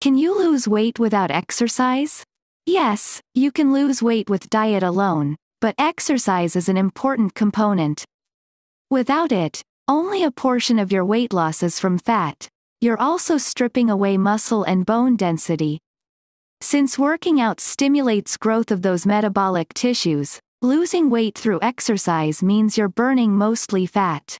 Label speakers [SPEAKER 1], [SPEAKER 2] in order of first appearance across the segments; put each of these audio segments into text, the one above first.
[SPEAKER 1] Can you lose weight without exercise? Yes, you can lose weight with diet alone, but exercise is an important component. Without it, only a portion of your weight loss is from fat. You're also stripping away muscle and bone density. Since working out stimulates growth of those metabolic tissues, Losing weight through exercise means you're burning mostly fat.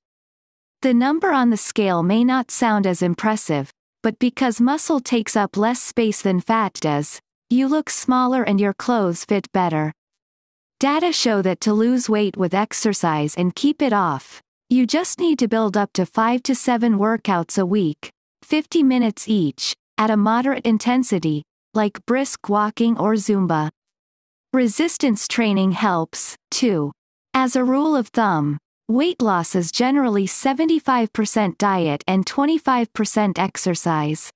[SPEAKER 1] The number on the scale may not sound as impressive, but because muscle takes up less space than fat does, you look smaller and your clothes fit better. Data show that to lose weight with exercise and keep it off, you just need to build up to 5 to 7 workouts a week, 50 minutes each, at a moderate intensity, like brisk walking or Zumba. Resistance training helps, too. As a rule of thumb, weight loss is generally 75% diet and 25% exercise.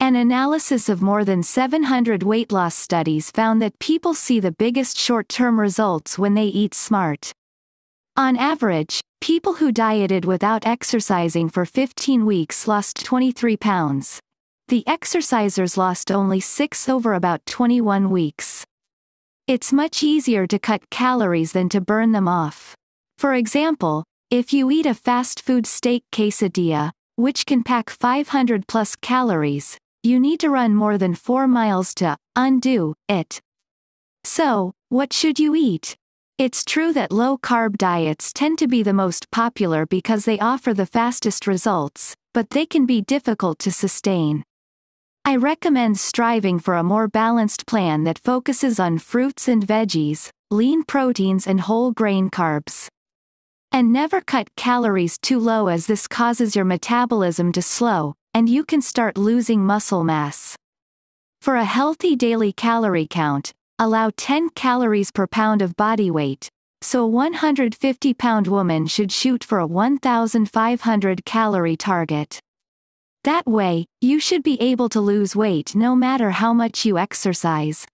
[SPEAKER 1] An analysis of more than 700 weight loss studies found that people see the biggest short term results when they eat smart. On average, people who dieted without exercising for 15 weeks lost 23 pounds. The exercisers lost only 6 over about 21 weeks. It's much easier to cut calories than to burn them off. For example, if you eat a fast food steak quesadilla, which can pack 500 plus calories, you need to run more than 4 miles to undo it. So, what should you eat? It's true that low carb diets tend to be the most popular because they offer the fastest results, but they can be difficult to sustain. I recommend striving for a more balanced plan that focuses on fruits and veggies, lean proteins and whole grain carbs. And never cut calories too low as this causes your metabolism to slow, and you can start losing muscle mass. For a healthy daily calorie count, allow 10 calories per pound of body weight, so a 150 pound woman should shoot for a 1,500 calorie target. That way, you should be able to lose weight no matter how much you exercise.